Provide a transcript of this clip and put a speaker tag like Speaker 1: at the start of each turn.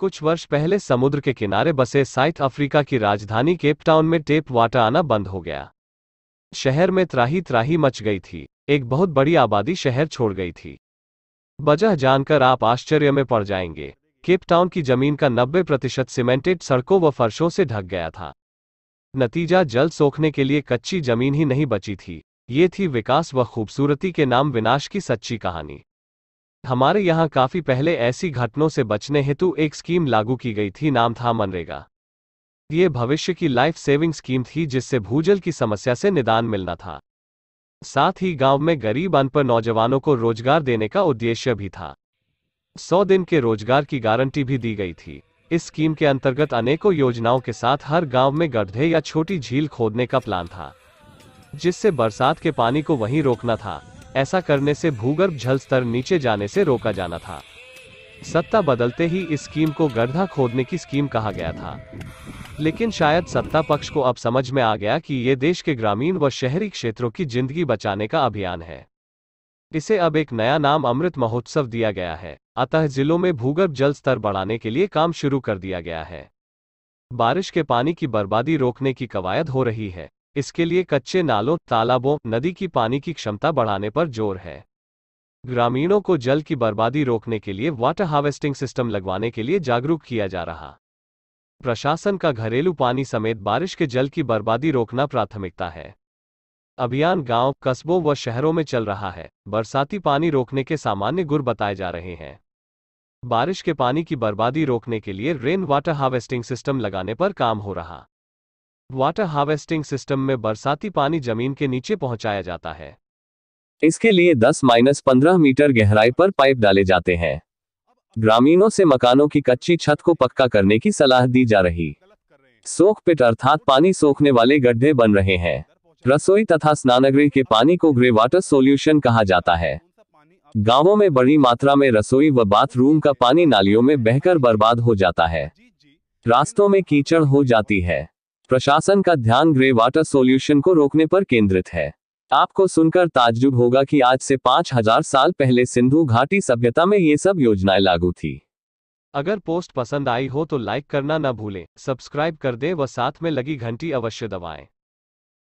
Speaker 1: कुछ वर्ष पहले समुद्र के किनारे बसे साउथ अफ्रीका की राजधानी केपटाउन में टेप वाटर आना बंद हो गया शहर में त्राही त्राही मच गई थी एक बहुत बड़ी आबादी शहर छोड़ गई थी वजह जानकर आप आश्चर्य में पड़ जाएंगे केपटाउन की जमीन का 90 प्रतिशत सीमेंटेड सड़कों व फर्शों से ढक गया था नतीजा जल सोखने के लिए कच्ची जमीन ही नहीं बची थी ये थी विकास व खूबसूरती के नाम विनाश की सच्ची कहानी हमारे यहाँ काफी पहले ऐसी घटनों से बचने हेतु एक स्कीम लागू की गई थी नाम था मनरेगा ये भविष्य की लाइफ सेविंग स्कीम थी जिससे भूजल की समस्या से निदान मिलना था साथ ही गांव में गरीब अनपर नौजवानों को रोजगार देने का उद्देश्य भी था सौ दिन के रोजगार की गारंटी भी दी गई थी इस स्कीम के अंतर्गत अनेकों योजनाओं के साथ हर गांव में गड्ढे या छोटी झील खोदने का प्लान था जिससे बरसात के पानी को वहीं रोकना था ऐसा करने से भूगर्भ जल स्तर नीचे जाने से रोका जाना था सत्ता बदलते ही इस स्कीम को गर्धा खोदने की स्कीम कहा गया था लेकिन शायद सत्ता पक्ष को अब समझ में आ गया कि ये देश के ग्रामीण व शहरी क्षेत्रों की जिंदगी बचाने का अभियान है इसे अब एक नया नाम अमृत महोत्सव दिया गया है अतः जिलों में भूगर्भ जल स्तर बढ़ाने के लिए काम शुरू कर दिया गया है बारिश के पानी की बर्बादी रोकने की कवायद हो रही है इसके लिए कच्चे नालों तालाबों नदी की पानी की क्षमता बढ़ाने पर जोर है ग्रामीणों को जल की बर्बादी रोकने के लिए वाटर हार्वेस्टिंग सिस्टम लगवाने के लिए जागरूक किया जा रहा प्रशासन का घरेलू पानी समेत बारिश के जल की बर्बादी रोकना प्राथमिकता है अभियान गांव, कस्बों व शहरों में चल रहा है बरसाती पानी रोकने के सामान्य गुर बताए जा रहे हैं बारिश के पानी की बर्बादी रोकने के लिए रेन वाटर हार्वेस्टिंग सिस्टम लगाने पर काम हो रहा वाटर हार्वेस्टिंग सिस्टम में बरसाती पानी जमीन के नीचे पहुंचाया जाता है इसके लिए 10 माइनस पंद्रह मीटर गहराई पर पाइप डाले जाते हैं ग्रामीणों से मकानों की कच्ची छत को पक्का करने की सलाह दी जा रही सोख पिट अर्थात पानी सोखने वाले गड्ढे बन रहे हैं रसोई तथा स्नानगृह के पानी को ग्रे वाटर सोल्यूशन कहा जाता है गांवों में बड़ी मात्रा में रसोई व बाथरूम का पानी नालियों में बहकर बर्बाद हो जाता है रास्तों में कीचड़ हो जाती है प्रशासन का ध्यान ग्रे वाटर सोल्यूशन को रोकने पर केंद्रित है आपको सुनकर ताज्जुब होगा कि आज से 5000 साल पहले सिंधु घाटी सभ्यता में ये सब योजनाएं लागू थी अगर पोस्ट पसंद आई हो तो लाइक करना न भूलें सब्सक्राइब कर दें व साथ में लगी घंटी अवश्य दबाएं